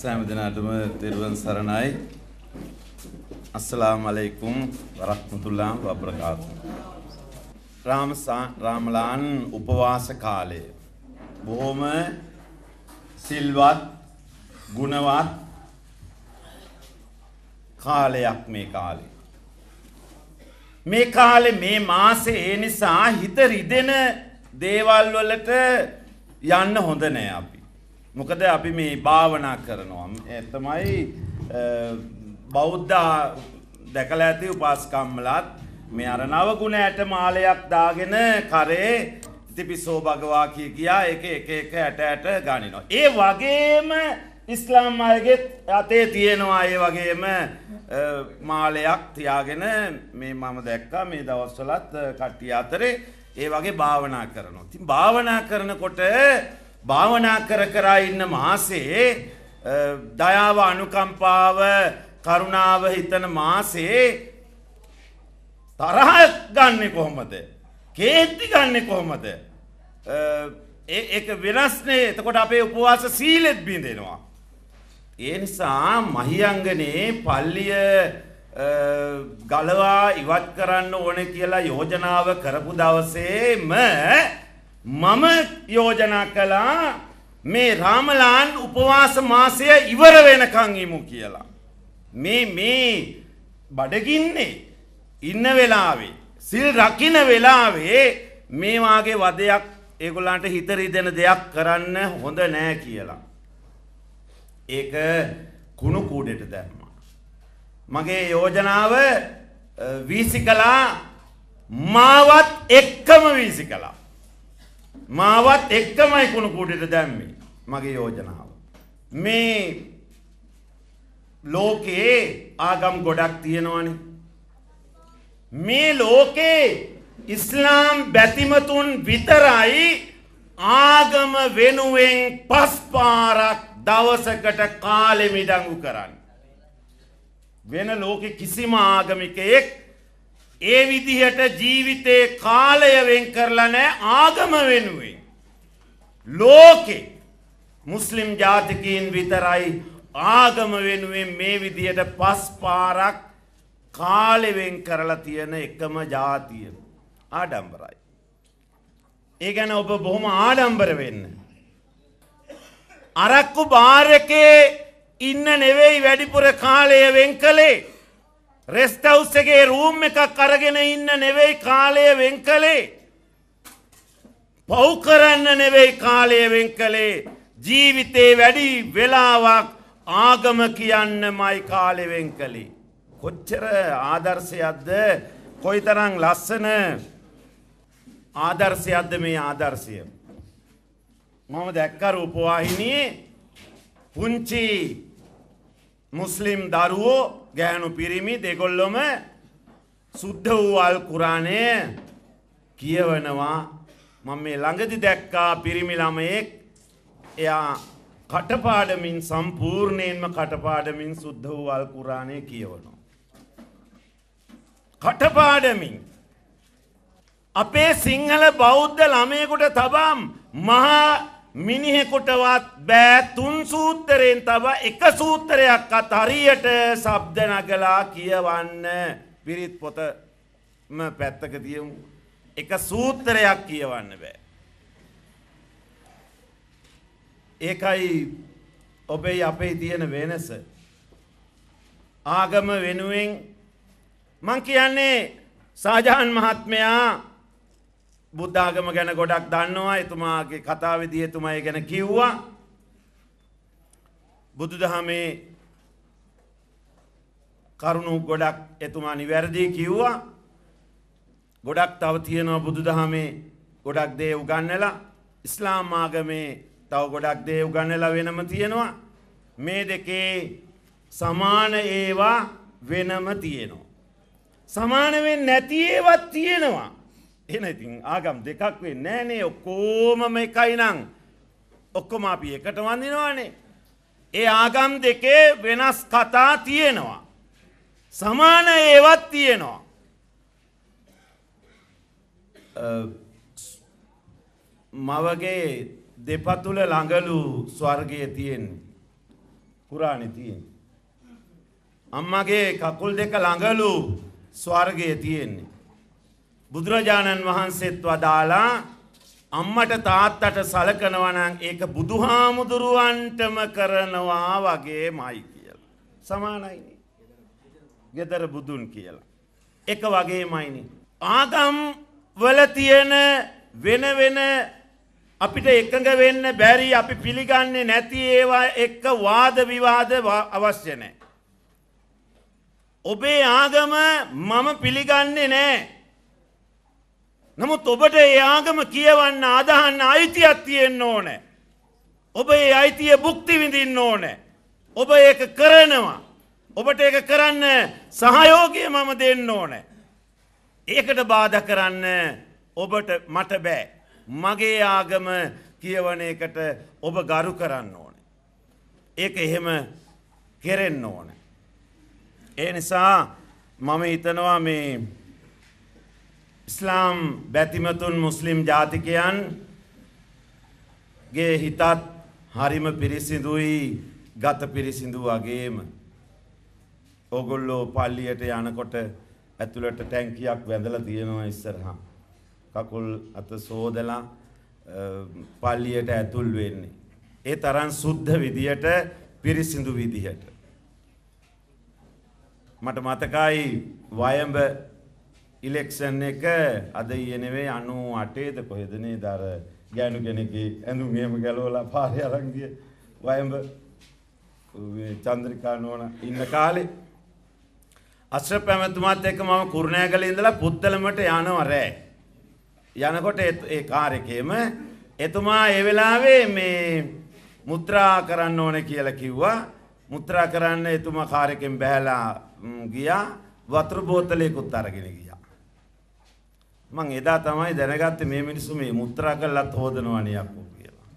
සෑම දිනාටම තෙරුවන් සරණයි. අස්සලාමු අලයිකුම් වරහ්මතුල්ලාහ් වබරකාතු. රාමසා රාමලාන් උපවාස කාලය. බොහොම සිල්වත් ගුණවත් කාලයක් මේ කාලේ. මේ කාලේ මේ මාසේ ඒ නිසා හිත රිදෙන දේවල් වලට යන්න හොඳ නෑ අපි. මොකද අපි මේ භාවනා කරනවා. එතමයි බෞද්ධ දැකලා ඇති උපාසකම්මලත් මේ අර නව ගුණයට මාලයක් දාගෙන කරේ තිපිසෝ භගවා කිය කියා එක එක එක ඇට ඇට ගනිනවා. ඒ වගේම ඉස්ලාම් අයගෙත් අතේ තියෙනවා ඒ වගේම මාලයක් තියාගෙන මේ මම දැක්කා මේ දවස්වලත් කට්ටිය අතරේ ඒ වගේ භාවනා කරනවා. ඉතින් භාවනා කරනකොට භාවනා කර කරා ඉන්න මාසේ දයාව අනුකම්පාව කරුණාව හිතන මාසේ තරහ ගන්න කොහොමද. කේත්ති ගන්න කොහොමද. ඒ වෙනස්නේ එතකොට අපේ උපවාස සීලෙත් බිඳෙනවා. ඒ නිසා මහියංගනේ පල්ලිය ගලවා ඉවත් කරන්න ඕන කියලා යෝජනාව කරපු දවසේම මම යෝජනා කළා මේ රාමලාන් උපවාස මාසය ඉවර වෙනකන් ඉමු කියලා. මේ මේ බඩගින්නේ ඉන්න වෙලාවේ සිල් රකින්න වෙලාවේ මේ වාගේ වදයක් ඒගොල්ලන්ට හිතරි දෙන දෙයක් කරන්න හොඳ නෑ කියලා. ඒක කුණු කූඩෙට දැම්මා. මගේ යෝජනාව වීසි කළා මාවත් එක්කම වීසි කළා. මාවත් එක්කමයි කුණු කූඩේට දැම්මේ මගේ යෝජනාව. මේ ලෝකේ ආගම් ගොඩක් තියෙනවනේ. මේ ලෝකේ ඉස්ලාම් බැතිමතුන් විතරයි ආගම වෙනුවෙන් පස් පාරක් දවසකට කාලෙමිඩඟු කරන්න. වෙන ලෝකෙ කිසිම ආගමිකයෙක් ඒ විදිහට ජීවිතේ කාලය වෙන් කරලා නැහැ ආගම වෙනුවෙන්. ලෝකේ මුස්ලිම් ජාතිකයන් විතරයි ආගම වෙනුවෙන් මේ විදියට පස් පාරක් කාලෙවෙන් කරලා තියෙන එකම ජාතිය ආඩම්බරයි. ඒ ගැන ඔබ බොහොම ආඩම්බර වෙන්න. අරක්කු භාරකේ ඉන්න නෙවෙයි වැඩිපුර කාලය වෙන් කළේ රෙස්ට හවුස් එකේ රූම් එකක් අරගෙන ඉන්න නෙවෙයි කාලය වෙන් කළේ. පව් කරන්න නෙවෙයි කාලය වෙන් කළේ. ජීවිතේ වැඩි වෙලාවක් ආගම කියන්නමයි කාලෙ වෙන් කළේ. කොච්චර ආදර්ශයක්ද කොයිතරම් ලස්සන ආදර්ශයක්ද මේ ආදර්ශය. මම දැක්ක රූපවාහිනියේ පුංචි මුස්ලිම් දරුවෝ ගෑනු පිරිමි දෙකොල්ලොම සුද්ධ වූ අල් කුරාණය කියවනවා මම මේ ළඟදි දැක්කා පිරිමි ළමයෙක් එයා කටපාඩමින් සම්පූර්ණයෙන්ම කටපාඩමින් සුද්ධ වූ අල් කුරාණය කියවනවා. කටපාඩමින් අපේ සිංහල බෞද්ධ ළමයෙකුට තබම් මහා මිනිහෙකුටවත් බෑ තුන් සූත්තරයෙන් තව එක සූත්තරයක් අත් හරියට සබ්ද නගලා කියවන්න පිරිත් පොතම පැත්තක තියමු. එක සූත්තරයක් කියවන්න බෑ. ඒකයි ඔබේ අපේ තියෙන වෙනස. ආගම වෙනුවෙන් මං කියන්නේ සාජාන් මහත්මයා බුද්ධාගම ගැන ගොඩක් දන්නවා එතුමාගේ කතාවේදී එතුමා ඒ ගැන කිව්වා බුදුදහමේ කරුණු ගොඩක් එතුමා නිවැරදි කිව්වා ගොඩක් තව තියෙනවා බුදුදහමේ ගොඩක් දේ උගන්වලා ඉස්ලාම් ආගමේ තව ගොඩක් දේ උගන්වලා වෙනම තියෙනවා මේ දෙකේ සමාන ඒවා වෙනම තියෙනවා සමාන වෙන්නේ නැති ඒවත් තියෙනවා එන ඉතින් ආගම් දෙකක් වේ නෑනේ ඔක්කෝමම එකයි නං ඔක්කොම අපි එකට වඳිනවානේ. ඒ ආගම් දෙකේ වෙනස් කතා තියෙනවා. සමාන ඒවත් තියෙනවා. මවගේ දෙපතුල ළඟලු ස්වර්ගය තියෙන්නේ. කුරාණෙ තියෙන. අම්මගේ කකුල් දෙක ළඟලු ස්වර්ගය තියෙන්නේ. බුදුරජාණන් වහන්සේත් වදාලා අම්මට තාත්තට සලකනවනං ඒක බුදුහාමුදුරුවන්ටම කරනවා වගේ මයි කියල. සමානයිනි. ගෙදර බුදුන් කියලා. එක වගේ මයිනි. ආගම් වලතියන වෙන වෙන අපිට එකඟ වෙන්න බැරි අපි පිළිගන්නේ නැති ඒවා එක්ක වාද විවාද අවශ්‍ය නෑ. ඔබේ ආගම මම පිළිගන්නේ නෑ. නමුත් ඔබට ඒ ආගම කියවන්න අදහන්න අයිතියක් තියෙන්න ඕනෑ. ඔබ ඒ අයිතිය බුක්ති විඳින්න ඕනෑ. ඔබ ඒක කරනවා. ඔබට ඒක කරන්න සහයෝගය මම දෙන්න ඕනෑ. ඒකට බාධ කරන්න ඔබට මට බෑ. මගේ ආගම කියවන එකට ඔබ ගරු කරන්න ඕන. ඒක එහෙම කෙරෙන්න ඕන. ඒ නිසා මම හිතනවා මේ ඉස්ලාම් බැතිමතුන් මුස්ලිම් ජාතිකයන් ගේ හිතත් හරිම පිරිසිදුයි ගත පිරිසිදු වගේම ඕගොල්ලෝ පල්ලියට යනකොට ඇතුළට ටැංකියක් වැඳලා තියෙනවා ඉස්සරහා. කකුල් අත සෝදලා පල්ලියට ඇතුල් වෙන්නේ. ඒ තරම් සුද්ධ විදියට පිරිසිදු විදිහට. මට මතකයි වයඹ ඉලෙක්ෂන් එක අද ඊයේ නෙවෙයි 98ද කොහෙද නේද අර ගෑනු කෙනෙක්ගේ ඇඳුම් එහෙම ගලවලා පාරේ අරන් ගිය වයඹ චන්ද්‍රිකා නෝන ඉන්න කාලේ අශ්‍රප් ඇමතුමාත් එක්ක මම කුරුණෑගල ඉඳලා පුත්තලමට යනවා රෑ. යනකොට ඒ කාර් එකේම එතුමා ඒ වෙලාවේ මේ මුද්‍රා කරන්න ඕනේ කියලා කිව්වා. මුද්‍රා කරන්න එතුමා කාර් එකෙන් බැහැලා ගියා. වතුර බෝතලයකුත් අරගෙන ගියා. මං එදා තමයි දැනගත්තේ මේ මිනිස්සු මේ මුත්‍රා කළත් හොදනවනේ අපෝ කියලා.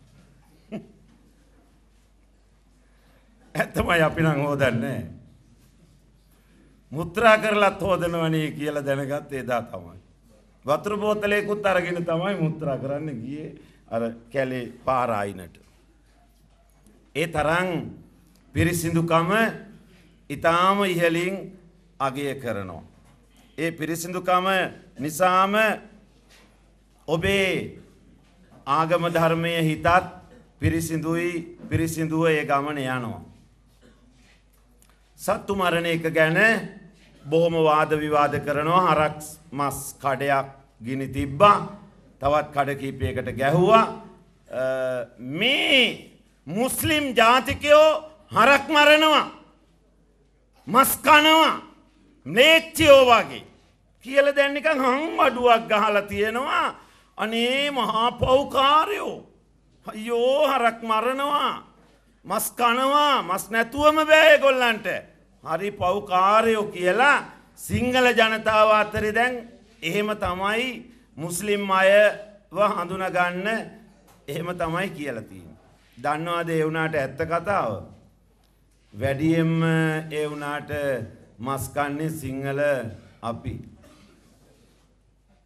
ඇත්තමයි අපි නම් හොදන්නේ මුත්‍රා කරලත් හොදනවනේ කියලා දැනගත්තේ එදා තමයි. වතුර බෝතලයකුත් අරගෙන තමයි මුත්‍රා කරන්න ගියේ අර කැලේ පාර ආයිනට. ඒ තරම් පිරිසිදුකම ඊටාම ඉහලින් අගය කරනවා. ඒ පිරිසිදුකම නිසාම ඔබේ ආගම ධර්මය හිතත් පිරිසිදුයි පිරිසිදුව ඒ ගමන යනවා. සත්තු මරණ එක ගැන බොහොම වාද විවාද කරනවා හරක් මස් කඩයක් ගිනි තිබ්බා තවත් කඩ කීපයකට ගැහුවා මේ මුස්ලිම් ජාතිකයෝ හරක් මරනවා මස් කනවා ම්ලේච්චයෝ වගේ කියල දැන්නික හං අඩුවක් ගහලා තියෙනවා අනේ මහා පව්කාරයෝ යෝ හරක් මරණවා මස් කනවා මස් නැතුවම බෑය ගොල්ලන්ට හරි පව්කාරයෝ කියලා සිංහල ජනතාව අතරි දැන් එහෙම තමයි මුස්ලිම් අයව හඳුනගන්න එහෙම තමයි කියලතින්. දන්නවාද එවුනාට ඇත්ත කතාව. වැඩියම් ඒ වනාට මස් කන්නේ සිංහල අපි.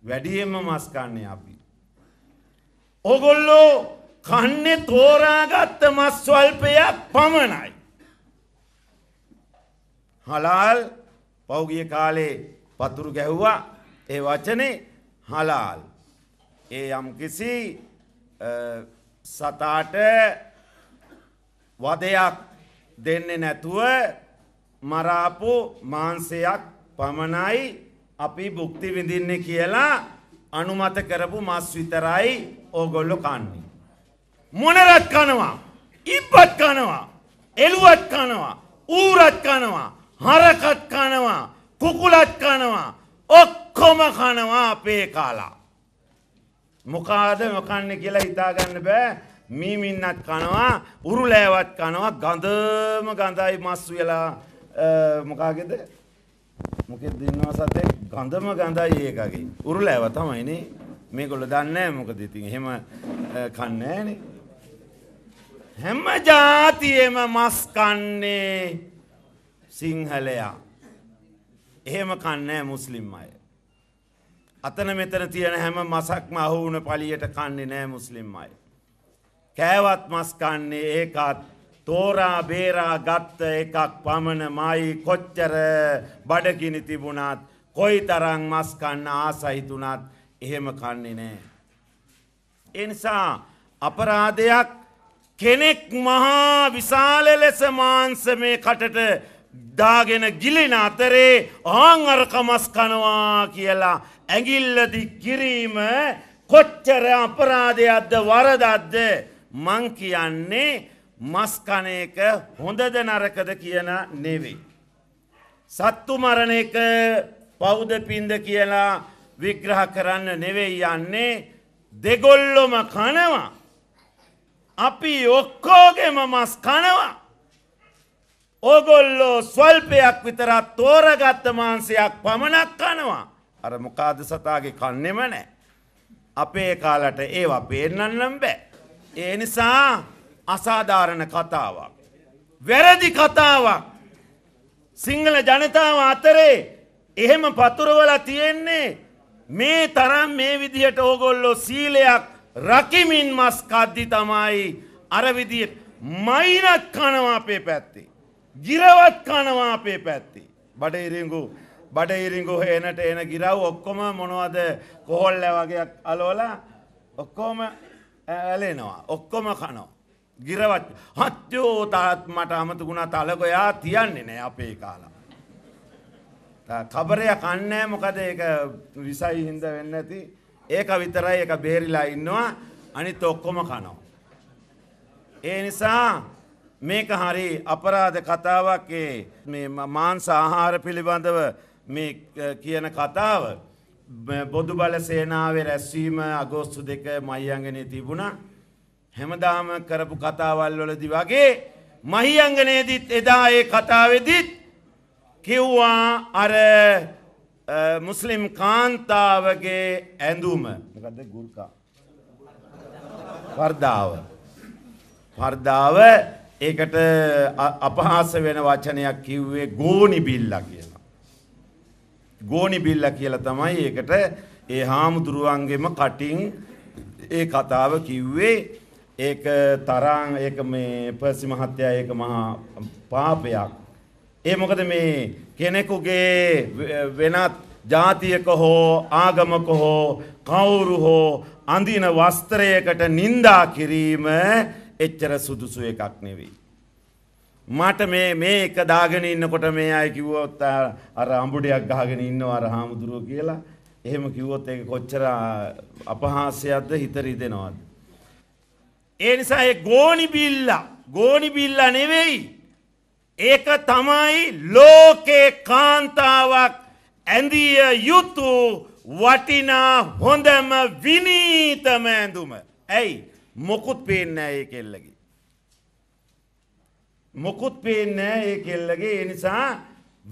වැඩියෙන්ම මස් කන්නේ අපි. ඔගොල්ලෝ කන්නේ තෝරාගත්ත මස් ස්වල්පයක් පමණයි. හලාල් පෞගිය කාලේ පතුරු ගැහ්වා ඒ වචනේ හලාල්. ඒ යම්කිසි සතාට වදයක් දෙන්නේ නැතුව මරාපු මාංසයක් පමණයි අපි භුක්ති විඳින්නේ කියලා අනුමත කරපු මස් විතරයි ඕගොල්ලෝ කන්නේ. මොනරත් කනවා, ඉබ්බත් කනවා, එළුවත් කනවා, ඌරත් කනවා, හරකත් කනවා, කුකුලත් කනවා, ඔක්කොම කනවා අපේ කාලා. මොකාද මොකන්න කියලා හිතාගන්න බෑ. මීමින්නත් කනවා උරුලෑවත් කනවා ගඳම ගඳයි මස් වෙලා මොකාගෙද මොකෙද ඉන්නවා සතෙක් ගඳම ගඳයි ඒකගේ උරුලෑව තමයිනේ මේගොල්ලෝ දන්නේ නැහැ මොකද ඉතින් එහෙම කන්නේ නැහනේ හැම જાතියෙම මස් කන්නේ සිංහලයා එහෙම කන්නේ මුස්ලිම් අය අතන මෙතන තියෙන හැම මසක්ම අහු වුණ පළියට කන්නේ නැහැ මුස්ලිම් අය කෑවත් මස් කන්නේ ඒකත් තෝරා බේරා ගත්ත එකක් පමණ මයි කොච්චර බඩගිනි තිබුණත් කොයි තරං මස් කන්න ආසහිතුනත් එහෙම කන්නේ නෑ. එනිසා අපරාධයක් කෙනෙක් මහා විශාල ලෙස මාංස මේ කටට දාගෙන ගිලින අතරේ ආංගරක මස් කනවා කියලා ඇගිල්ලදි කිරීම කොච්චර අපරාධයක්ද වරදක්ද මං කියන්නේ මස් කන එක හොඳද නරකද කියන නෙවෙයි. සත්තු මරණ එක පෞද පින්ද කියලා විග්‍රහ කරන්න නෙවෙයි යන්නේ දෙගොල්ලොම කනවා. අපි ඔක්කෝගෙම මස් කනවා. ඕගොල්ලෝ ස්වල්පයක් විතරත් තෝරගත්ත මාන්සයක් පමණක් කනවා. අර මොකාද සතාගේ කන්නෙම නෑ. අපේ කාලට ඒවා පේන්නන්නම් බෑ. ඒ නිසා අසාධාරණ කතාවක්. වැරදි කතාවක් සිංහල ජනතාව අතරේ එහෙම පතුරවලා තියෙන්නේ මේ තරම් මේ විදිහට ඕගොල්ලෝ සීලයක් රකිමින් මස් කද්දි තමයි අර විදිහට මයිරත් කනවා අපේ පැත්තේ. ගිරවත් කනවා අපේ පැත්තේ. බඩේරිඟු බඩේරිඟු එනට එන ගිරව් ඔක්කොම මොනවද කොහොල්ල වගේ අලෝලා ඔක්කොම ඇලෙනවා. ඔක්කොම කනවා. ගිරවච් හච්චෝ තාත් මට අමතුගුණා තලකොයා තියන්නේ නෑ අපේ කාලා. කබරය කන්නෑ මොකද ඒ විසයි හින්ද වෙන්න ඇති ඒක විතරයි එක බේරිලා ඉන්නවා අනිත් ඔක්කොම කනෝ. ඒ නිසා මේක හරි අපරාධ කතාවක් මාන්ස ආහාර පිළිබඳව මේ කියන කතාව බොදු බල සේනාවේ රැස්වීම අගෝස්තු දෙක මයියංගනය තිබුණා හැමදාම කරපු කතාවල් වලදි වගේ මහියංගනයේදීත් එදා ඒ කතාවෙදිත් කිව්වා අර මුස්ලිම් කාන්තාවගේ ඇඳුම මොකද්ද ගුල්කා වර්ධාව වර්ධාව ඒකට අපහාස වෙන වචනයක් කිව්වේ ගෝනි බිල්ලා කියලා ගෝනි බිල්ලා කියලා තමයි ඒකට ඒ හාමුදුරුවන්ගෙම කටින් ඒ කතාව කිව්වේ ඒක තරම් ඒක මේ පර්සි මහත්තයා ඒක මහා පාපයක්. ඒ මොකද මේ කෙනෙකුගේ වෙනත් ජාතියක හෝ ආගමක හෝ කවුරු හෝ අඳින වස්ත්‍රයකට නින්දා කිරීම එච්චර සුදුසු එකක් නෙවෙයි. මට මේ මේ එක දාගෙන ඉන්නකොට මේ අය කිව්වොත් අර අඹුඩයක් ගහගෙන ඉන්නවා අර හාමුදුරුවෝ කියලා. එහෙම කිව්වොත් ඒක කොච්චර අපහාසයක්ද හිත රිදෙනවද? ඒ නිසා ඒ ගෝනි බිල්ලා ගෝනි බිල්ලා නෙවෙයි ඒක තමයි ලෝකේ කාන්තාවක් ඇඳිය යුතු වටිනා හොඳම විනීතම ඇඳුම. ඇයි මොකුත් පේන්නෑ ඒ කෙල්ලගේ. මොකුත් පේන්නෑ ඒ කෙල්ලගේ එනිසා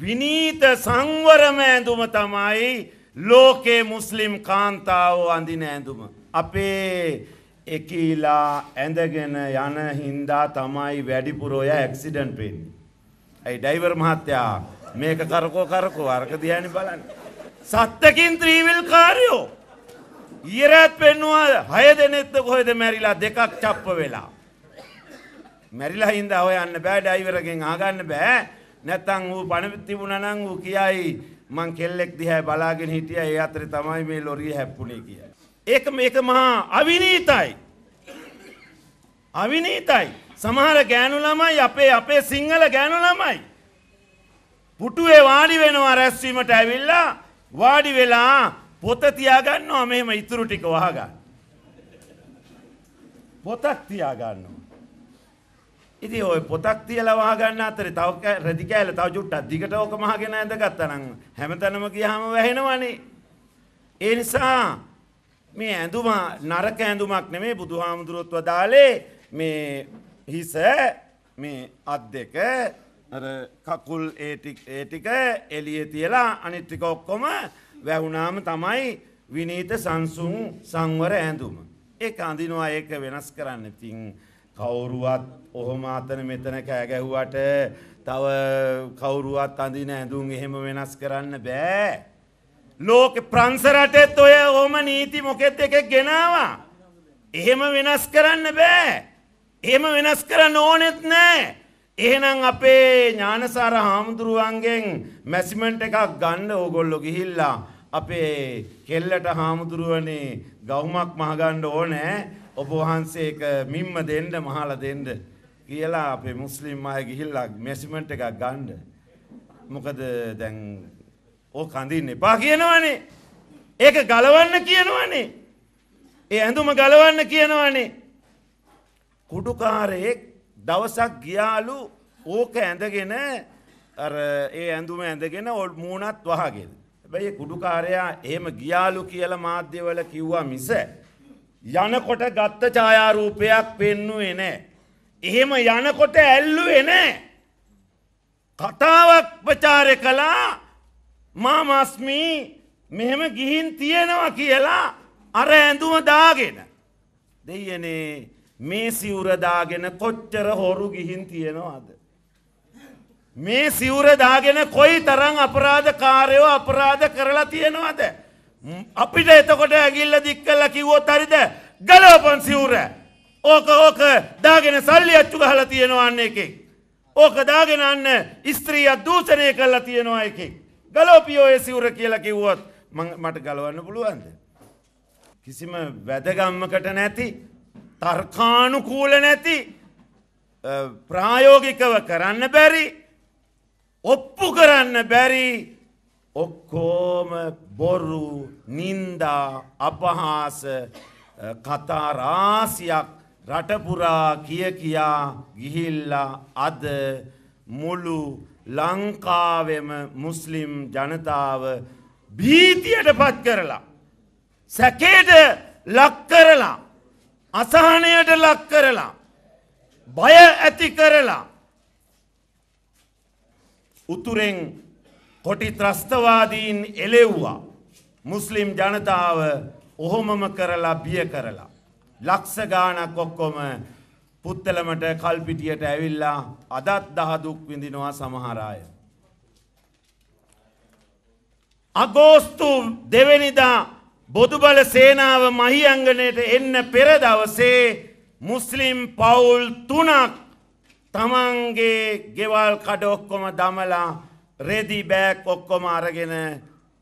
විනීත සංවරම ඇඳුම තමයි ලෝකේ මුස්ලිම් කාන්තාව අඳින ඇඳුම. අපේ එකීලා ඇඳගෙන යන හින්දා තමයි වැඩිපුර ඔය ඇක්සිඩන්ට් වෙන්නේ. ඇයි ඩ්‍රයිවර් මහත්තයා මේක කරකෝ කරකෝ අරක දිහානේ බලන්න. සත්තකින් ත්‍රිවිල් කාර්යෝ. ඊරත් පෙන්නවා හය දෙනෙක්ද කොහෙද මැරිලා දෙකක් චප්ප වෙලා. මැරිලා හින්දා හොයන්න බෑ ඩ්‍රයිවර්ගෙන් අහගන්න බෑ. නැත්තම් ඌ පණ තිබුණා නම් ඌ කියයි මං කෙල්ලෙක් දිහා බලාගෙන හිටියා ඒ අතරේ තමයි මේ ලොරිය හැප්පුණේ කියලා. ඒක මේක මහා අවිනීතයි. අවිනීතයි. සමහර ගෑනු ළමයි අපේ අපේ සිංහල ගෑනු ළමයි. පුටුවේ වාඩි වෙනවා රැස්වීමට ඇවිල්ලා වාඩි වෙලා පොත තියාගන්නවා මෙහෙම ඉතුරු ටික වහගන්න. පොතක් තියාගන්නවා. ඉතින් ওই පොතක් තියලා වහගන්න අතරේ තව රෙදි කෑල්ල තව ජුට්ටක් දිගට ඕක මහගෙන ඇඳගත්තා නම් හැමතැනම ගියාම වැහෙනවනේ. ඒ නිසා මේ ඇඳුම නරක ඇඳුමක් නෙමේ බුදුහාමුදුරුවොත් වදාලේ මේ හිස මේ අත් දෙක කකුල් ඒ ටික එලිය තියලා අනිත්‍රික ඔක්කොම වැැවුනාම තමයි විනීත සංසුන් සංවර ඇඳුම. ඒ අඳිනවා ඒක වෙනස් කරන්න තින් කවුරුවත් ඔහොම අතන මෙතන කෑගැහුවට තව කවුරුවත් අඳින ඇඳුම් එහෙම වෙනස් කරන්න බෑ. ලෝක ප්‍රංස රටෙත් ඔය ඕම නීති මොකෙත් එකෙක් ගෙනවා. එහෙම වෙනස් කරන්න බෑ. එහෙම වෙනස් කරන්න ඕනෙත් නෑ. එහෙනම් අපේ ඥානසාර හාමුදුරුවන්ගෙන් මැසිමෙන්ට් එකක් ගන්න ඕගොල්ලෝ ගිහිල්ලා අපේ කෙල්ලට හාමුදුරුවනේ ගවුමක් මහගන්න ඕනේ ඔබ වහන්සේ එක මිම්ම දෙන්න මහලා දෙන්න කියලා අපේ මුස්ලිම් අය ගිහිල්ලා මැසිමෙන්ට් එකක් ගන්න. මොකද දැන් ඕ කඳින්න එපා කියනවනේ. ඒක ගලවන්න කියනවනේ. ඒ ඇඳුම ගලවන්න කියනවනේ. කුඩුකාරයෙක් දවසක් ගියාලු ඕක ඇඳගෙන අර ඒ ඇඳුම ඇඳගෙන ඔල් මූණත් වහගෙන. හැබැයි කුඩුකාරයා එහෙම ගියාලු කියලා මාධ්‍යවල කිව්වා මිස යනකොට ගත්ත ඡායාරූපයක් පෙන්වුවේ නැහැ. එහෙම යනකොට ඇල්ලුවේ නැහැ. කතාවක් ප්‍රචාරය කළා මාමස්මී මෙහෙම ගිහින් තියෙනවා කියලා අර ඇඳුම දාගෙන. දෙයනේ මේ සිවුරදාගෙන කොච්චර හොරු ගිහින් තියෙනවාද. මේ සිවුරදාගෙන කොයි තරං අපරාධ කාරයෝ අපරාධ කරලා තියෙනවාද. අපිට එතකොට ඇගිල්ල දික්කල්ල කිව්වෝ තරිද ගලෝපන් සිවුර. ඕක ඕක දාගෙන සල්ලි අච්චු ගහලා තියෙනවාන්න එකෙක්. ඕක දාගෙනන්න ස්ත්‍රීයක් දූෂණය කරලා තියෙනවා එකෙක්. ගලෝපියෝය සිවුර කියලා කිව්වොත් මට ගලවන්න පුළුවන්ද. කිසිම වැදගම්මකට නැති තර්කානුකූල නැති ප්‍රායෝගිකව කරන්න බැරි ඔප්පු කරන්න බැරි ඔක්කෝම බොරු නින්දා අපහාස කතා රාසියක් රටපුරා කිය කියා ගිහිල්ලා අද මුළු ලංකාවෙම මුස්ලිම් ජනතාව භීතියට පත් කරලා. සැකේට ලක් කරලා අසාහනයට ලක් කරලා බය ඇති කරලා උතුරෙන් කොටි ත්‍රස්තවාදීන් එලෙව්වා මුස්ලිම් ජනතාව ඔහොමම කරලා බිය කරලා ලක්ෂ ගානක් ඔක්කොම පුත්තලමට කල්පිටියට ඇවිල්ලා අදත් දහ දුක් විඳිනවා සමහර අය. අගෝස්තු දෙවෙනිදා බොදුබල සේනාව මහියංගනයට එන්න පෙර දවසේ මුස්ලිම් පවුල් තුනක් තමන්ගේ ගෙවල් කඩ ඔක්කොම දමලා රෙදි බෑක් ඔක්කොම අරගෙන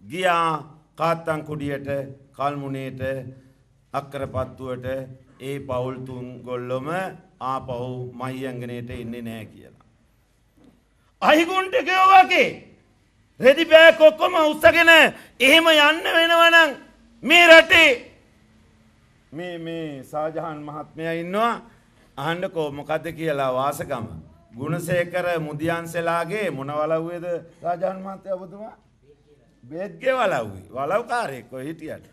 ගියා කාත්තන් කුඩියට කල්මුණේට අක්කරපත්තුවට ඒ පවුල් තුන් ගොල්ලොම ආපහු මහියංගනයට එන්නේ නෑ කියලා. අහිගුන්ට කයෝවාගේ රෙදි බෑ කොක්කොම උත්සගෙන එහෙම යන්න වෙනවනං මේ රටේ මේ මේ සාජහන් මහත්මය ඉන්නවා අහන්ඩ කෝමකද කියලා වාසකම. ගුණසේකර මුදියන්සෙලාගේ මොනවලව්වේද රාජාන් මහත්‍ය ඔබතුමා බේද්ගේ වලව්වී වලව්කාරයෙක්කො හිටියට.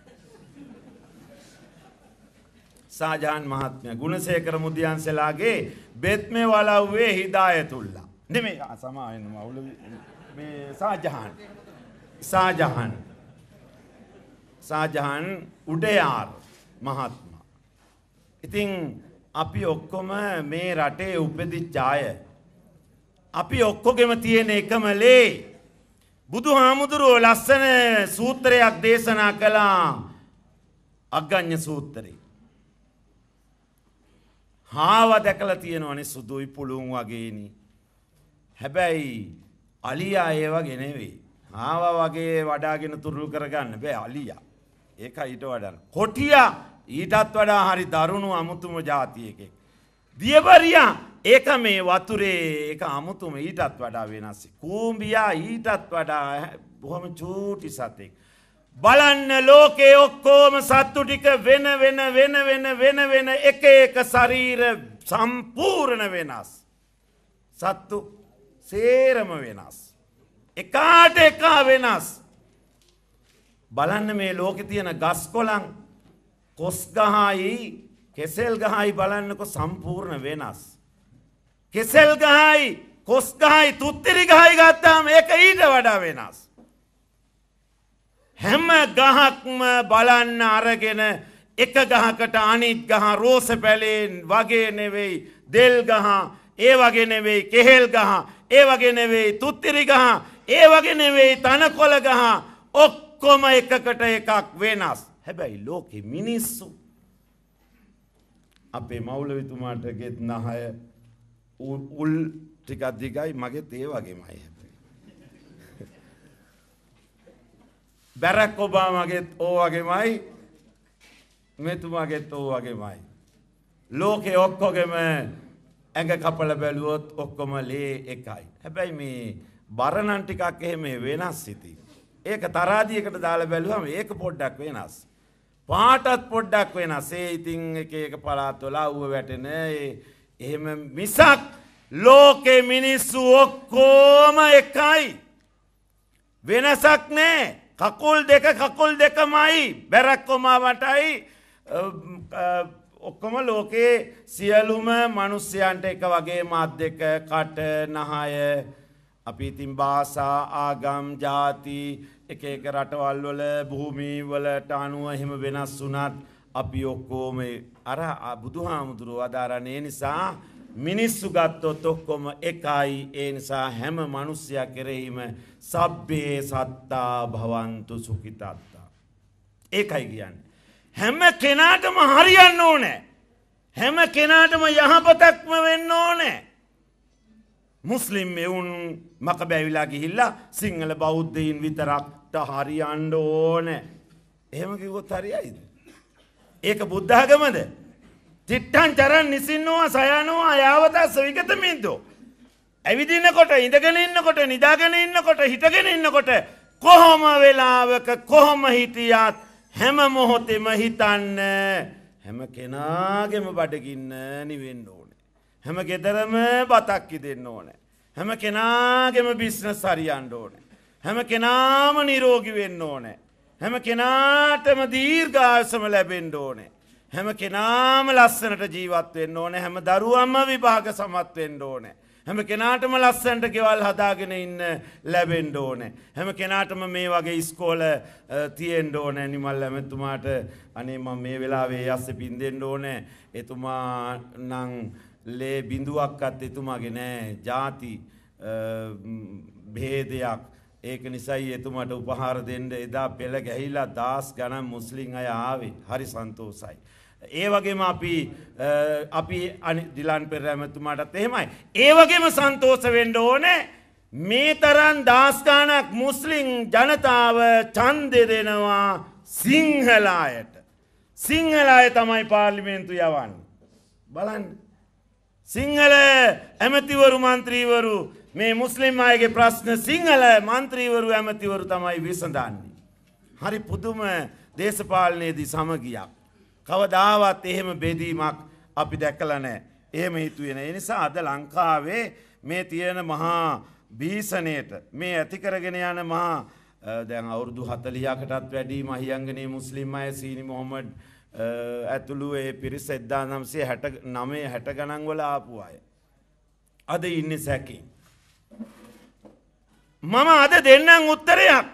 සාජාන් මහත්මය ගුණසේකර මුදියන්සලාගේ බෙත්මේ වලව්වේ හිදායතුල්ලා. නෙමේ සමාවෙන්න මවුල මේ සාජහන්. සාජහන්. සාජහන් උඩයාර් මහත්මා. ඉතින් අපි ඔක්කොම මේ රටේ උපදිච්ච අය. අපි ඔක්කොගෙම තියෙන එකම ලේ බුදු හාමුදුරුව ලස්සන සූත්‍රයක් දේශනා කළා අග්ගඥ සූත්‍රයේ. හාව දැකලා තියෙනවනේ සුදුයි පුළුන් වගේනි. හැබැයි අලියා ඒ වගේ නෙවෙයි. හාව වගේ වඩාගෙන තුරුල් කරගන්න බෑ අලියා. ඒක ඊට වඩා. කොටියා ඊටත් වඩා හරි දරුණු අමුතුම જાතියකෙක්. දියබරියා ඒක මේ වතුරේ ඒක අමුතුම ඊටත් වඩා වෙනස්. කූඹියා ඊටත් වඩා බොහොම චූටි සතෙක්. බලන්න ලෝකේ ඔක්කෝම සත්තු ටික වෙන වෙන වෙන වෙන වෙන වෙන එක එක ශරීර සම්පූර්ණ වෙනස්. සත්තු සේරම වෙනස්. එකාට එකා වෙනස්. බලන්න මේ ලෝකෙ තියෙන ගස් කොළන් කොස්ගහායි කෙසෙල් ගහයි බලන්නකො සම්පූර්ණ වෙනස්. කෙසෙල් ගහයි කොස්ගහයි තුත්තිරි ගහයි ගත්තාම ඒක ඊට වඩා වෙනස්. හැම ගහක්ම බලන්න අරගෙන එක ගහකට අනිත් ගහ රෝස පැලයෙන් වගේ නෙවෙයි දෙල් ගහ ඒ වගේ නෙවෙයි කෙහෙල් ගහ ඒ වගේ නෙවෙයි තුත්තිරි ගහ ඒ වගේ නෙවෙයි තනකොළ ගහ ඔක්කොම එකකට එකක් වෙනස් හැබැයි ලෝකෙ මිනිස්සු අපේ මවුලවිතුමාට ගෙත් නහය උල් ටිකක් දිගයි මගෙත් ඒ වගේමයි හැබැයි බැරක් ඔබාමගේත් ඕ වගේමයි මෙතුමාගෙත් ඕ වගේමයි. ලෝකෙ ඔක්කොගෙම ඇඟ කපල බැලුවොත් ඔක්කොම ලේ එකයි. හැබැයි මේ බරණන් ටිකක් එහෙම වෙනස් සිති. ඒක තරාදියකට දාලා බැලුවම ඒක පොඩ්ඩක් වෙනස්. පාටත් පොඩ්ඩක් වෙනස්. ඒ ඉතින් එක එක පළාත්වල ඌව වැටෙන එහෙම මිසක් ලෝකේ මිනිස්සු ඔක්කොම එකයි. වෙනසක් නෑ. කකුල් දෙක කකුල් දෙකමයි බැරැක්කොමාවටයි ඔක්කොම ලෝකයේ සියලුම මනුස්්‍යයන්ට එක වගේ මත් දෙක කට නහය අපි ඉතින් බාසා ආගම් ජාති එක එක රටවල්වල භූමීවලට අනුව එහෙම වෙනස් වුනත් අපි ඔක්කෝම අර බුදු හාමුදුරුව අදාරණය නිසා මිනිස්සු ගත්තොත් ඔක්කොම එකයි ඒ නිසා හැම මනුස්්‍යයක් කෙරෙහිම සබ්බේ සත්තා භවන්තු සුඛිතාත්තා. ඒකයි කියන්නේ. හැම කෙනාටම හරියන්න ඕනේ. හැම කෙනාටම යහපතක්ම වෙන්න ඕනේ. මුස්ලිම් එවුන් මක බැවිලා ගිහිල්ලා සිංහල බෞද්ධයින් විතරක්ට හරියන්න ඕනේ. එහෙම කිව්වොත් හරියයිද? ඒක බුද්ධ ආගමද? තිට්ටන් චරන් නිසින්නවා සයනවා යාවත සවිගත මින්දෝ. ඇවිදිනකොට ඉඳගෙන ඉන්නකොට නිදාගෙන ඉන්නකොට හිටගෙන ඉන්නකොට කොහොම වෙලාවක කොහොම හිටියත් හැම මොහොතෙම හිතන්න හැම කෙනාගෙම බඩගින්න නිවෙන්න ඕන. හැම ගෙදරම බතක්කි දෙන්න ඕන. හැම කෙනාගෙම බිස්්නස් හරියන්ඩ ඕන. හැම කෙනාම නිරෝගි වෙන්න ඕන. හැම කෙනාටම දීර්ඝාසම ලැබෙන්ඩ ඕනේ. හැම කෙනාම ලස්සනට ජීවත් වෙන්න ඕන හැම දරුවම්ම විභාග සමත් වෙන්න ඕනෑ. හැම කෙනාටම ලස්සන්ට ගෙවල් හදාගෙන ඉන්න ලැබෙන්ඩ ඕනෑ. හැම කෙනාටම මේ වගේ ඉස්කෝල තියෙන් ඕනෑ නිමල් ඇමැතුමාට අනේ මං මේ වෙලාවේ අස්ස පින්දෙන්ඩ ඕනෑ එතුමා නං ලේ බිඳුවක්කත් එතුමගේ නෑ ජාති බේදයක්. ඒක නිසයි එතුමට උපහාර දෙන්න එදා පෙළ ගැහිලා දස් ගණන් මුස්ලිං අය ආවේ හරි සන්තෝසයි. ඒ වගේම අපි අපි දිලන් පෙර ඇමතුමාටත් එහෙමයි. ඒ වගේම සන්තෝස වෙන්ඩ ඕනෑ මේ තරන් දාස්කානක් මුස්ලිං ජනතාව චන්දෙ දෙනවා සිංහලායට. සිංහලාය තමයි පාර්ලිමේන්තු යවන්න. බලන් සිංහල ඇමතිවරු මන්ත්‍රීවරු මේ මුස්ලිම් අයගේ ප්‍රශ්න සිංහල මන්ත්‍රීවරු ඇමතිවරු තමයි විසඳන්නේ. හරි පුදුම දේශපාලනයේදී සමගියක්. කවදාවත් එහෙම බෙදීමක් අපි දැකලා නැහැ. එහෙම හිතුවේ නැහැ. ඒ නිසා අද ලංකාවේ මේ තියෙන මහා බීසණයට මේ ඇති කරගෙන යන මහා දැන් අවුරුදු 40කටත් වැඩි මහියංගනේ මුස්ලිම් අය සීනි මොහමඩ් ඇතුළු ඒ පිරිස 1969 60 ගණන් වල ආපු අය. අද ඉන්නේ සැකේ. මම අද දෙන්නම් උත්තරයක්.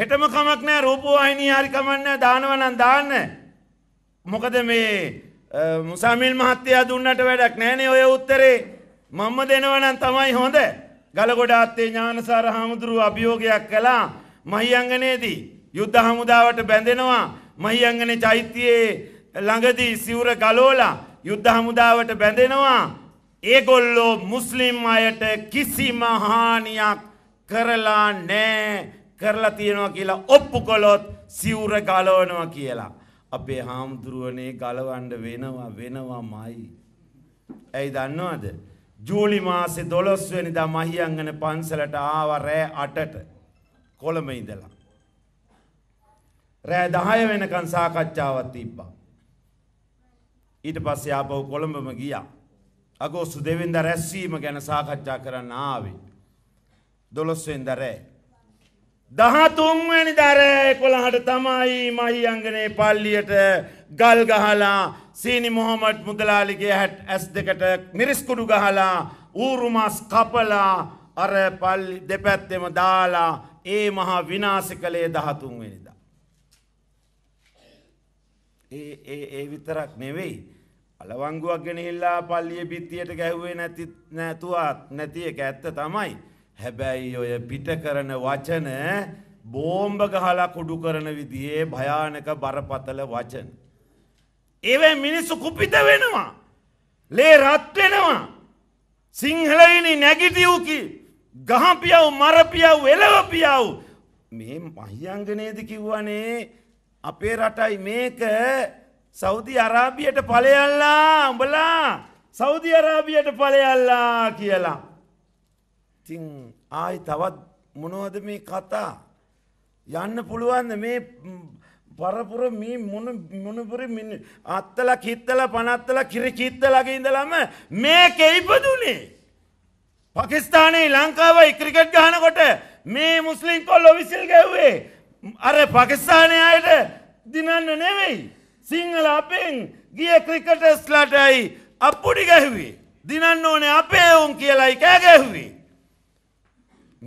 හෙටම කමක් නැහැ රූපවාහිනිය හරි කමක් නැහැ දානවා නම් දාන්න. මොකද මේ මුසාමිල් මහත්තයා දුන්නට වැඩක් නෑනේ ඔය උත්තරේ මම දෙනවනම් තමයි හොඳ ගලගොඩාත්තේ ඥානසාර හාමුදුරුව අභියෝගයක් කළා මහියංගනයේදී යුද්ධ හමුදාවට බැඳෙනවා මහියංගනේ චෛත්‍යයේ ළඟදී සිවුර ගලෝලා යුද්ධ හමුදාවට බැඳෙනවා ඒගොල්ලෝ මුස්ලිම් අයට කිසිම හානියක් කරලා නෑ කරලා තියෙනවා කියලා ඔප්පු කොළොත් සිවුර ගලවනවා කියලා. අපේ හාමුදුරුවනේ ගලවන්ඩ වෙනවා වෙනවාමයි. ඇයි දන්නවාද. ජූලි මාසේ දොළොස්වනිදා මහියංගන පන්සලට ආව රෑ අටට කොළම ඉඳලා. රෑ දහය වෙනකන් සාකච්ඡාවත් තිබ්බා. ඊට පස්සේ ආපහු කොළඹම ගියා. අගෝස්තු දෙවෙන්ද රැස්වීම ගැන සාකච්ඡා කරන්න ආවේ. දොළොස්වෙන්ද රෑ. දහතුන්වැනි දර එකොළහට තමයි මහියංගනේ පල්ලියට ගල් ගහලා සීනි මොහොමට් මුදලාලිගේ හැට් ඇස් දෙකට මිරිස්කුඩු ගහලා ඌරුමස් කපලා අර පල්ලි දෙපැත්තෙම දාලා ඒ මහා විනාශ කළේ දහතුන්වෙනිදා. ඒ ඒ විතරක් නෙවෙයි. අලවංගුවක් ගෙනහිල්ලා පල්ලිය බිත්තියට ගැහුවේ නැති නැතුවත් නැති එක ඇත්ත තමයි. හැබැයි ඔය පිට කරන වචන බෝම්බ ගහලා කුඩු කරන විදිහේ භයානක බරපතල වචන. ඒවැ මිනිස්සු කුපිත වෙනවා. ලේ රත් වෙනවා. සිංහලයිනි නැගිටියුකි ගහපියව් මරපියව් එලවපියව් මේ මහියංගනේද කිව්වනේ අපේ රටයි මේක සෞදි අරාබියට පලයල්ලා උඹලා සෞදි අරාබියට පලයල්ලා කියලා. ඉතිං ආයි තවත් මොනවද මේ කතා යන්න පුළුවන්ද මේ පරපුර මේ මොන මොනපුර අත්තල කිත්තල පනත්තල කිරි චිත්තලගේ ඉඳලම මේක ඉපදුනේ. පකිස්ානයේ ලංකාවයි ක්‍රිකට් ගානකොට මේ මුස්ලිම් කොල් ඔවිසිල් ගැව්වේ. අර පකිස්ානය අයට දිනන්න නෙවෙයි. සිංහල අපෙන් ගිය ක්‍රිකටස්ලටයි අපපුඩි ගැහුවේ. දිනන්න ඕනේ අපේ ඔවුන් කියලයි කෑගැහුවේ.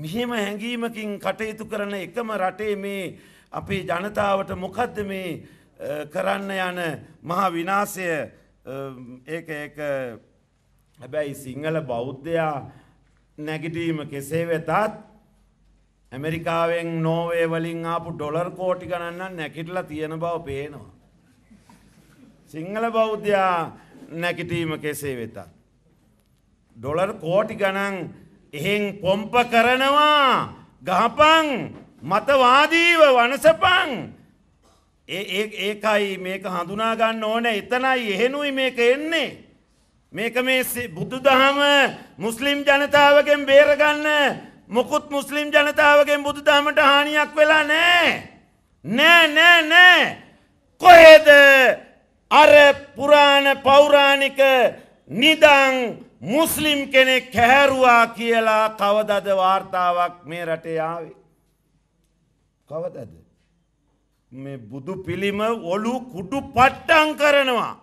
මෙහෙම හැඟීමකින් කටයුතු කරන එකම රටේ මේ අපේ ජනතාවට මොකද්ද මේ කරන්න යන මහා විනාශය ඒක ඒක හැබැයි සිංහල බෞද්ධයා නැගිටීම කෙසේ වෙතත් ඇමරිකාවෙන් නෝවේ වලින් ආපු ඩොලර් කෝටි ගණන්න නැකිටලා තියෙන බව පේනවා. සිංහල බෞද්ධයා නැකිටීම කෙසේ වෙතත්. ඩොලර් කෝටි ගණන් එහෙන් පොම්ප කරනවා ගහපං මතවාදීව වනසපං ඒකයි මේක හඳුනාගන්න ඕන එතනයි එහෙනුයි මේක එන්නේ. මේක මේ බුදු දහම මුස්ලිම් ජනතාවගෙන් බේරගන්න මොකුත් මුස්ලිම් ජනතාවගෙන් බුදු දහමට හානියක් වෙලා නෑ. නෑ නෑ නෑ කොහෙද අර පුරාණ පෞරාණික නිදං මුස්ලිම් කෙනෙක් කැහැරුවා කියලා කවදද වාර්තාවක් මේ රටේ ආවේ. කවදද. මේ බුදු පිළිම ඔලු කුඩු පට්ටං කරනවා.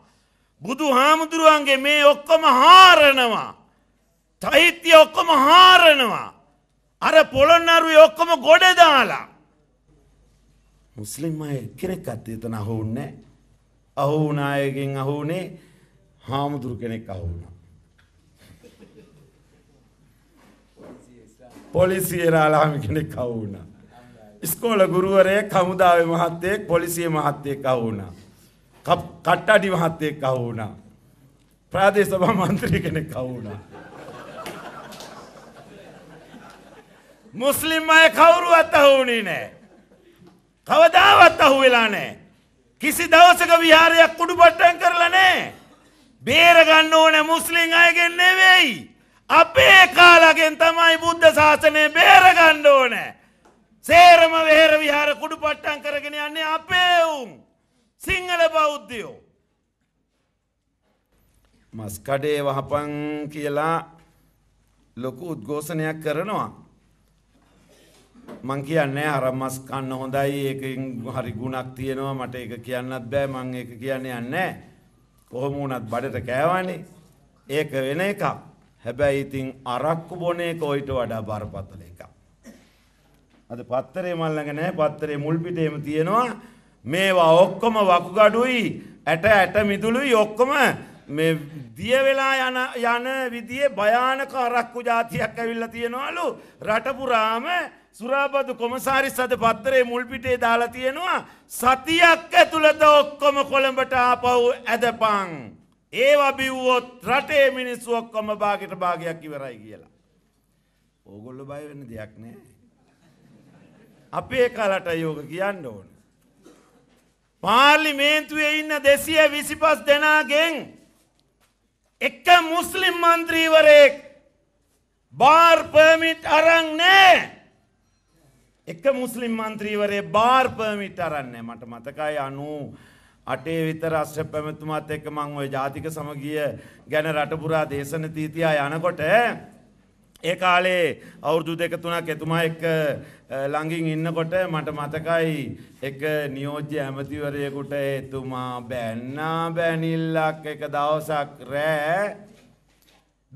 බුදු හාමුදුරුවන්ගේ මේ ඔක්කොම හාරනවා. තෛත්‍ය ඔක්කොම හාරනවා. අර පොළොන්නරුව ඔක්කොම ගොඩදාලා. මුස්ලිම් අය කෙනෙක් අත්තේතන අහුන්නෑ. අහුනායගෙන් අහුනේ හාමුදුරු කෙනෙක් අහුුණ. පොලිසිය රාලාම කෙනෙක් කවු වුණා. ඉස්කෝල ගුරුවරයෙක් හමුදාවේ මහත්තයෙක් පොලිසිය මහත්තයෙක් කවු වුණා. කට්ටඩි මහත්තයෙක් කවු වුණා. ප්‍රාදේශ සභා මන්ත්‍රී කෙනෙක් කවු වුණා. මුස්ලිම් අය කවුරුවත් අහුුණේ නෑ. කවදාවත් අහු වෙලා නෑ. කිසි දවසක විහාරයක් කුඩු පට්ටන් කරලා නෑ. බේරගන්න ඕන මුස්ලිම් අයගෙන් නෙවෙයි. අපේ කාලගෙන් තමයි බුද්ධ ශාසනය බේරගන්න ඕනෑ. සේරම වෙහෙර විහාර කුඩු පට්ටන් කරගෙන යන්නේ අපේවුම් සිංහල බෞද්ධයෝ. මස්කඩේ වහපන් කියලා ලොකු උද්ගෝසනයක් කරනවා. මං කියන්නේ අර මස් කන්න හොඳයි ඒකින් හරි ගුණක් තියෙනවා මට ඒක කියන්නත් බෑ මං ඒක කියන්නේ නැහැ. කොහොම වුණත් බඩට කෑවනේ. ඒක වෙන එකක්. හැබැයි ඉතින් අරක්කු බොන එක ඔයිට වඩා බරපතල එකක්. අද පත්තරේ මල් ළඟ නැහැ පත්තරේ මුල් පිටේම තියෙනවා මේවා ඔක්කොම වකුගඩුයි ඇට ඇට මිදුලුයි ඔක්කොම මේ දිය වෙලා යන යන විදිහේ භයානක අරක්කු జాතියක් ඇවිල්ලා තියෙනවලු රට පුරාම සුරාබදු කොමසාරිස් අද පත්තරේ මුල් පිටේ දාලා තියෙනවා සතියක් ඇතුළත ඔක්කොම කොළඹට ආපහු ඇදපන් ඒවා බිව්වොත් රටේ මිනිස්සු ඔක්කොම භාගයට භාගයක් ඉවරයි කියලා. ඕගොල්ලෝ බය වෙන්න දෙයක් නෑ. අපේ කලට යෝග කියන්න ඕන. පාර්ලිමේන්තුවේ ඉන්න දෙසිය විසිපස් දෙනාගෙන් එක මුස්ලිම් මන්ත්‍රීවරයෙක් බාර් පර්මිට් අරන් නෑ. එක මුස්ලිම් මන්ත්‍රීවරේ බාර් පර්මිට් අරන්නේ මට මතකයි අනූ අටේ විතර අශ්‍රප පැමතුමාත් එක්ක මං ওই ජාතික සමගිය ගැන රටපුරා දේශන තීතියා යනකොට ඒ කාලේ අවුරුදු දෙක තුනක් එතුමා එක්ක ළඟින් ඉන්නකොට මට මතකයි එක නියෝජ්‍ය ඇමතිවරයෙකුට එතුමා බැන්නා බැනිල්ලක් එක දවසක් රෑ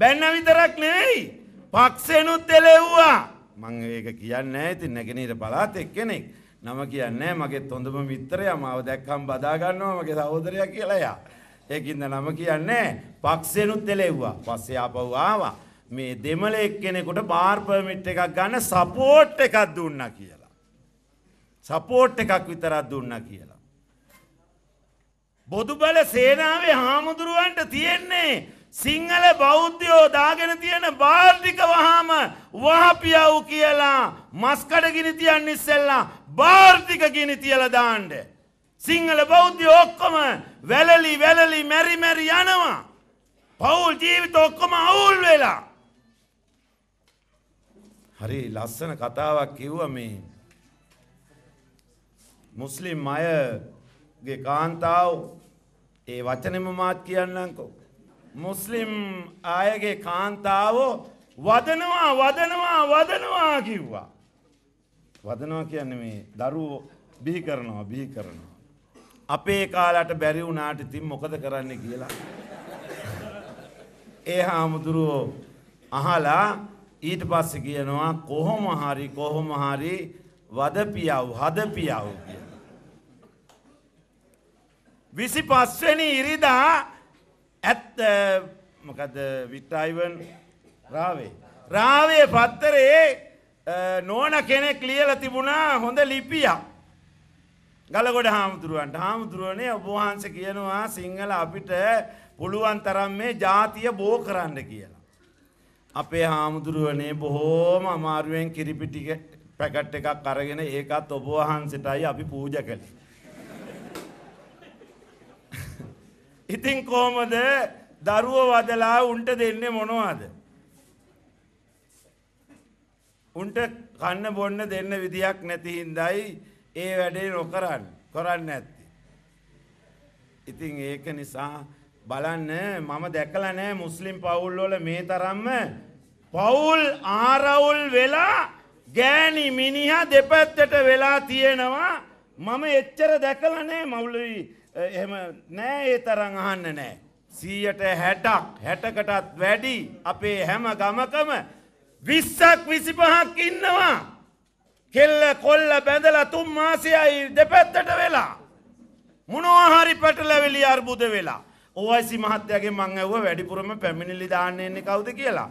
බැන්න විතරක් නෙවෙයි පක්ෂෙනුත් එලෙව්වා මං ඒක කියන්නේ ඇති නැගෙනීර පලාත් එක්කෙනෙක්. නම කියන්නේ මගේත් හොඳම මිත්‍රයා මාව දැක්කම් බදා ගන්නවා මගේ සහෝදරයා කියලා එයා. ඒකින්ද නම කියන්නේ පක්ෂේනුත් එලෙව්වා. පස්සේ ආපහු ආවා. මේ දෙමළ එක්කෙනෙකුට බාර් පර්මිට් එකක් ගන්න සපෝට් එකක් දුන්නා කියලා. සපෝට් එකක් විතරක් දුන්නා කියලා. බොදු බල සේනාවේ හාමුදුරුවන්ට තියෙන්නේ සිංහල බෞද්ධයෝ දාගෙන තියෙන බාර්ධික වහාම වහපියව් කියලා මස්කඩ ගිනි තියන්න ඉස්සෙල්ලා බාර්ධික ගිනි තියලා දාන්න. සිංහල බෞද්ධයෝ ඔක්කොම වැළලි වැළලි මෙරි මෙරි යනවා. පවුල් ජීවිත ඔක්කොම අවුල් වෙලා. හරි ලස්සන කතාවක් කිව්වා මේ. මුස්ලිම් අයගේ කාන්තාව ඒ වචනෙම මාත් කියන්නම්කෝ. මුස්ලිම් අයගේ කාන්තාවෝ වදනවා වදනවා වදනවා කිව්වා. වදනවා කියන්නේ මේ දරුවෝ බිහි කරනවා බිහි කරනවා. අපේ කාලට බැරි වුණාට ඉතින් මොකද කරන්න කියලා. ඒ හාමුදුරුවෝ අහලා ඊට පස්සේ කියනවා කොහොම හරි කොහොම හරි වදපියව් හදපියව් කියලා. 25 වෙනි ඉරිදා ඇත්ත මොකද විට්ටයිවන් රාවේ. රාවේ පත්තරේ නෝන කෙනෙක් ලියල තිබුණා හොඳ ලිපියක්. ගලගොඩ හාමුදුරුවන්ට හාමුදුරුවනේ ඔබහන්ස කියනවා සිංහල අපිට පුළුවන් තරම් මේ ජාතිය බෝ කරන්න කියලා. අපේ හාමුදුරුවනේ බොහෝම අමාරුවෙන් කිරිපිටික පැකට් එකක් අරගෙන ඒකත් ඔබවහන්සටයි අපි පූජ කළේ. ඉතින් කොහොමද දරුවෝ වදලා උන්ට දෙන්නේ මොනවද? උන්ට කන්න බොන්න දෙන්න විදියක් නැති හින්දායි ඒ වැඩේ නොකරන්න කරන්න ඇත්ති. ඉතින් ඒක නිසා බලන්න මම දැකලා නෑ මුස්ලිම් පවුල් වල මේ තරම්ම පවුල් ආරවුල් වෙලා ගෑණි මිනිහා දෙපැත්තට වෙලා තියෙනවා මම එච්චර දැකලා නෑ මවුලී එහෙම නෑ ඒ තරම් අහන්න නෑ. 100ට 60ක් 60කටත් වැඩි අපේ හැම ගමකම 20ක් 25ක් ඉන්නවා. කෙල්ල කොල්ල බැඳලා තුන් මාසයයි දෙපැත්තට වෙලා. මොනවා හරි පැටලවිලි අර්බුද වෙලා. ඕයිසි මහත්තයාගේ මං ඇහුවා වැඩිපුරම පැමිණිලි දාන්න එන්නේ කවුද කියලා.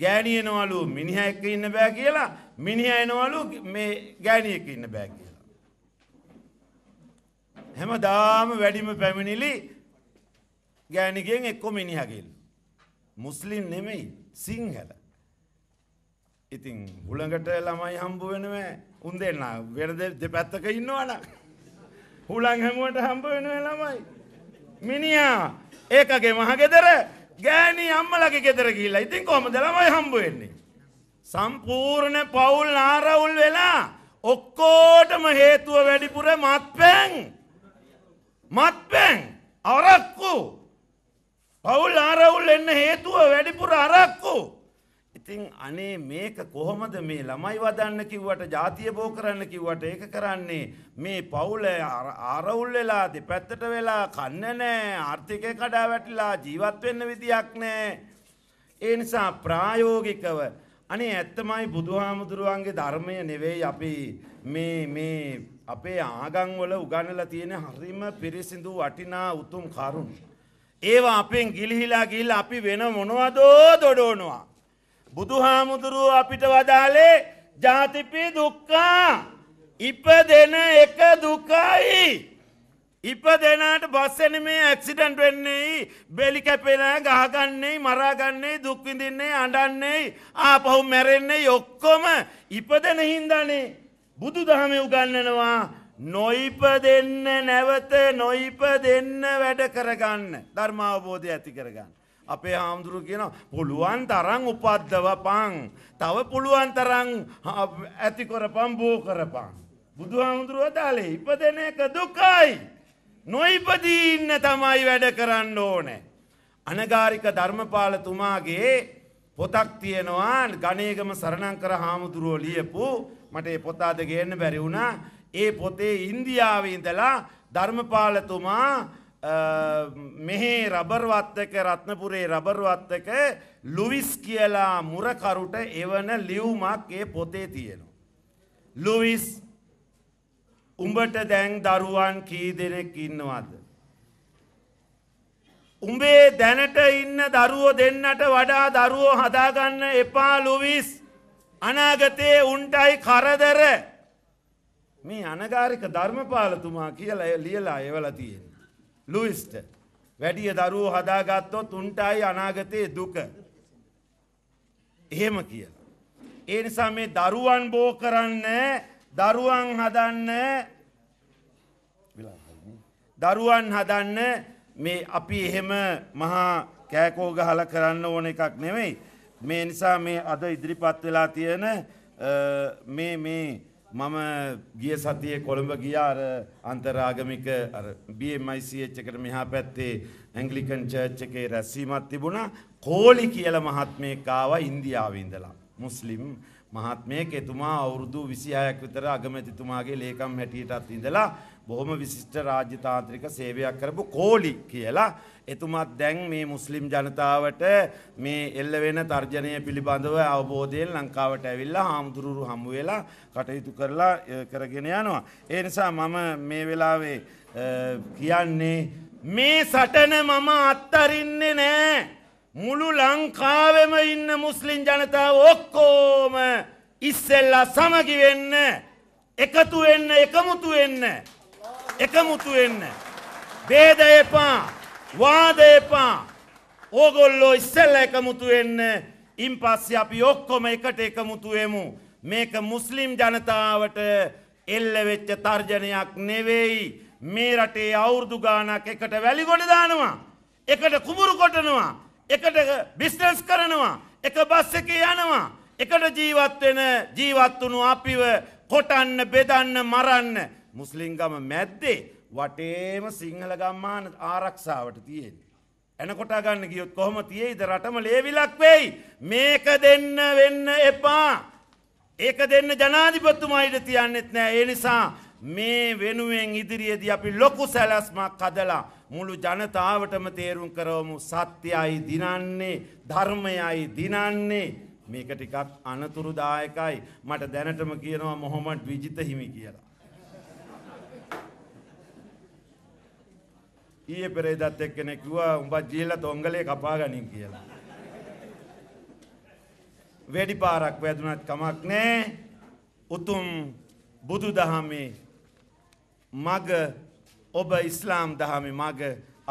ගෑණියනවලු මිනිහා එක්ක ඉන්න බෑ කියලා මිනිහා එනවලු මේ ගෑණියෙක් ඉන්න බෑ කියලා. හැමදාම වැඩිම පැමිණිලි ගෑණිකෙන් එක්කො මිනිහගෙල්. මුස්ලිම් නෙමෙයි සිංහල. ඉතින් හුළඟට ළමයි හම්බ වෙනවා උන් දෙන්න වෙනද දෙපැත්තක ඉන්නවන. හුළං හැමුවට හම්බ වෙනවා ළමයි. මිනිහා ඒකගේ මහගෙදර ගෑණී අම්මලගේ ගෙදර ගිහිල්ලා. ඉතින් කොහමද ළමයි හම්බ වෙන්නේ? සම්පූර්ණ පවුල් නාරවුල් වෙලා ඔක්කෝටම හේතුව වැඩිපුර මත්පැන්. මත්පැන් අවරක්කු පවුල් ආරවුල් එන්න හේතුව වැඩිපුර අරක්කු ඉතිං අනේ මේක කොහොමද මේ ළමයි වදන්න කිව්වට ජාතිය බෝ කරන්න කිව්වට ඒක කරන්නේ මේ පවුල ආරවුල් වෙලා දෙපැත්තට වෙලා කන්න නෑ ආර්ථිකය කඩා වැටිලා ජීවත් වෙන්න විදියක් නෑ ඒ නිසා ප්‍රායෝගිකව අනේ ඇත්තමයි බුදුහාමුදුරුවන්ගේ ධර්මය නෙවෙයි අපි මේ මේ අපේ ආගංවල උගන්නලා තියෙන හරිම පිරිසිදු වටිනා උතුම් කරුණ. ඒවා අපෙන් ගිලිහිලා ගිල්ල අපි වෙන මොනවදෝ දොඩෝනවා. බුදුහාමුදුරුව අපිට වදාලේ ජාතිපි දුක්කා ඉප දෙන එක දුකයි. ඉප දෙනාට බස්සන මේ ඇක්සිඩන්ට් වෙන්නේ බෙලි කැපෙන ගහගන්නේ මරාගන්නේ දුක්විඳින්නේ අඩන්නේ ආපහු මැරෙන්නේ ඔක්කොම ඉපදෙන හින්දනේ. බුදු දහම උගන්නනවා නොයිප දෙන්න නැවත නොයිප දෙන්න වැඩ කරගන්න ධර්මාවබෝධය ඇති කරගන්න. අපේ හාමුදුරු කියන පුළුවන් තරං උපද්දව පං. තව පුළුවන් තරං ඇතිකොරපම් බෝ කරපං. බුදු හාමුදුරුව දාලේ ඉප දෙන එක දුකයි. නොයිපදී ඉන්න තමයි වැඩ කරන්න ඕනෑ. අනගාරික ධර්මපාලතුමාගේ පොතක් තියෙනවා ගනේගම සරණංකර හාමුදුරුවෝ ලියපු මට ඒ පොත අද ගේන්න බැරි වුණා. ඒ පොතේ ඉන්දියාවේ ඉඳලා ධර්මපාලතුමා මෙහේ රබර්වත්තක රත්නපුරේ රබර්වත්තක ලුවිස් කියලා මුරකරුට එවන ලියුමක් ඒ පොතේ තියෙනවා. ලුවිස් උඹට දැන් දරුවන් කී දෙනෙක් ඉන්නවාද. උඹේ දැනට ඉන්න දරුවෝ දෙන්නට වඩා දරුවෝ හදාගන්න එපා ලුවිස් අනාගතයේ උන්ටයි කරදර මේ අනගාරික ධර්මපාලතුමා කියලා ලියලා එවලා තියෙන. ලුයිස්ට වැඩිය දරුවෝ හදාගත්තොත් උන්ටයි අනාගතයේ දුක. එහෙම කියලා. ඒ නිසා මේ දරුවන් බෝ කරන්න දරුවන් හදන්න දරුවන් හදන්න මේ අපි එහෙම මහා කෑකෝ ගහලා කරන්න ඕන එකක් නෙමෙයි. මේ නිසා මේ අද ඉදිරිපත් වෙලා තියෙන මේ මේ මම ගිය සතියේ කොළඹ ගියා අර අන්තරාගමික අර BMICH එකට මෙහා පැත්තේ ඇංග්ලිකන් චර්ච් එකේ රැස්වීමක් තිබුණා කෝලි කියලා මහත්මයෙක් ආවා ඉන්දියාවේ ඉඳලා මුස්ලිම් මහත්මයෙක් එතුමා අවුරුදු 26ක් විතර අගමැතිතුමාගේ ලේකම් හැටියටත් ඉඳලා බොහොම විශිෂ්ට රාජ්‍යතාන්ත්‍රික සේවයක් කරපු කෝලි කියලා එතුමත් දැන් මේ මුස්ලිම් ජනතාවට මේ එල්ල වෙන තර්ජනය පිළිබඳව අවබෝධයෙන් ලංකාවට ඇවිල්ලා හාමුදුරුවරු හමු වෙලා කටයුතු කරලා කරගෙන යනවා. ඒ නිසා මම මේ වෙලාවේ කියන්නේ මේ සටන මම අත්තරින්නේ නෑ. මුළු ලංකාවෙම ඉන්න මුස්ලිම් ජනතාව ඔක්කෝම ඉස්සෙල්ලා සමගි වෙන්න එකතු වෙන්න එකමුතු වෙන්න එකමුතු වෙන්න බේද එපා වාදේපා ඕගොල්ලෝ ඉස්සෙල්ල එකමුතු වෙන්න ඉන් පස්සේ අපි ඔක්කොම එකට එකමුතු වෙමු මේක මුස්ලිම් ජනතාවට එල්ල වෙච්ච තර්ජනයක් නෙවෙයි මේ රටේ අවුරුදු ගානක් එකට වැලිගොඩ දානවා එකට කුඹුරු කොටනවා එකට බිස්නස් කරනවා එක බස් එකේ යනවා එකට ජීවත් වෙන ජීවත් වුණු අපිව කොටන්න බෙදන්න මරන්න මුස්ලිම් ගම මැද්දේ වටේම සිංහල ගම්මාන ආරක්ෂාවට තියෙන්නේ. එනකොට ගන්න ගියොත් කොහොම තියෙයිද රටම ලේවිලක් වෙයි. මේක දෙන්න වෙන්න එපා. ඒක දෙන්න ජනාධිපතිතුමායිට තියන්නෙත් නෑ. ඒ නිසා මේ වෙනුවෙන් ඉදිරියේදී අපි ලොකු සැලැස්මක් හදලා මුළු ජනතාවටම තේරුම් කරවමු සත්‍යයි දිනන්නේ ධර්මයයි දිනන්නේ මේක ටිකක් අනතුරුදායකයි මට දැනටම කියනවා මොහොමඩ් විජිත හිමි කියලා ඊයේ පෙරේදත් එක්කෙනෙක් කිව්වා උඹත් ගිහිල්ලා තොංගලේ කපා ගනින් කියලා. වෙඩි පාරක් වැදුනත් කමක් නෑ. උතුම් බුදු දහමේ මග ඔබ ඉස්ලාම් දහමේ මග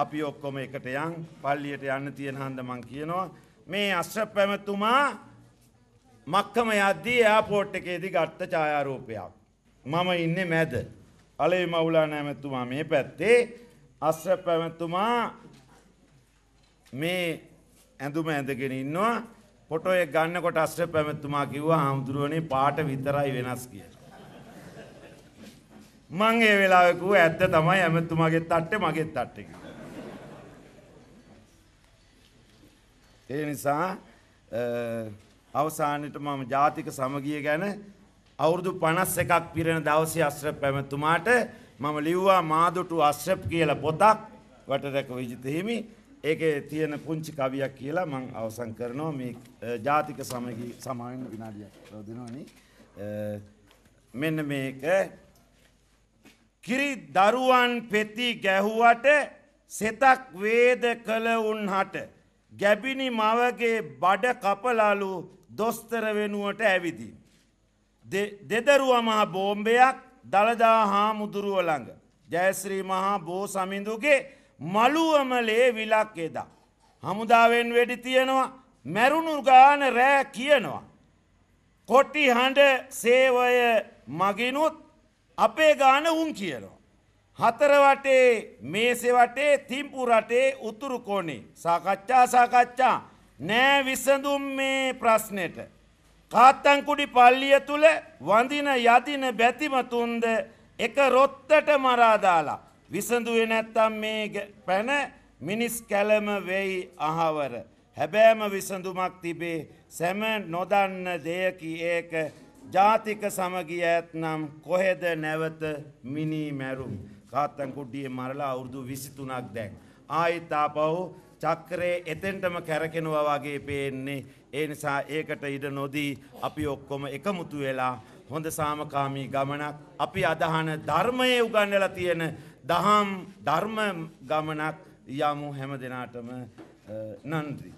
අපි ඔක්කොම එකට යන් පල්ලියට යන්න තියෙන හන්ද මං කියනවා මේ අශ්‍රප පැමතුමා මක්කම යද්දී එයාපෝට් එකේදී ගත්ත ඡායාරූපයක්. මම ඉන්නේ මැද. අලේ මවුලා නැමැතුමා මේ පැත්තේ අස්ර පැවැතුමා මේ ඇඳුම ඇඳගෙන ඉන්නවා පොටෝය ගන්නකොට අස්්‍ර පැමැත්තුමා කිව්වා හාමුදුරුවනේ පාට විතරයි වෙනස් කිය. මං ඒ වෙලාවකූ ඇත්ත තමයි ඇමැත්තුමාගේ තට්ට මගේ තට්ටක. ඒ නිසා අවසානට මම ජාතික සමගිය ගැන අවුරුදු පනස් එකක් පිරෙන දවසේ අස්්‍ර පැමැත්තුමාට මම ලිව්වා මාදුටු අශ්‍රප් කියලා පොතක් වටරැක විජිත හිමි ඒකේ තියෙන පුංචි කවියක් කියලා මම අවසන් කරනවා මේ ජාතික සමගි සමාවෙන් විනාඩියක් දෙනවනේ මෙන්න මේක කිරි දරුවන් පෙති ගැහුවට සෙතක් වේද කළ උන්හට ගැබිනි මවගේ බඩ කපලලු දොස්තර වෙනුවට ඇවිදින්. දෙදරුවමා බෝම්බයක් දළදා හා මුදුරුව ළඟ ජයශ්‍රී මහා බෝ සමිඳුගේ මළුවම ලේ විලක් එදා. හමුදාවෙන් වෙඩි තියෙනවා මැරුණු ගාන රෑ කියනවා. කොට්ටි හඬ සේවය මගිනුත් අපේ ගාන උන් කියනවා. හතරවටේ මේසෙවටේ තිම්පු රටේ උතුරු කෝනේ සාකච්ඡා සාකච්ඡා නෑ විසඳුම් මේ ප්‍රශ්නෙට. කාත්තංකුඩි පල්ලිය තුළ වඳින යදින බැතිමතුන්ද එක රොත්තට මරාදාලා. විසඳුවේ නැත්තම් මේ පැන මිනිස් කැලම වෙයි අහවර. හැබෑම විසඳුමක් තිබේ සැම නොදන්න දෙයකි ඒක ජාතික සමගිය ඇත්නම් කොහෙද නැවත මිනී මැරුම්. කාත්තංකුඩ්ඩිය මරලා අවුරුදු විසිතුනක් දැන්. ආයිතාපව් චක්‍රේ එතෙන්ටම කැරකෙනවා වගේ පේන්නේ ඒ නිසා ඒකට ඉඩ නොදී අපි ඔක්කොම එකමුතු වෙලා හොඳ සාමකාමී ගමනක් අපි අදහන ධර්මයේ උගන්නලා තියෙන දහම් ධර්ම ගමනක් යමු හැම දෙනාටම නන්දි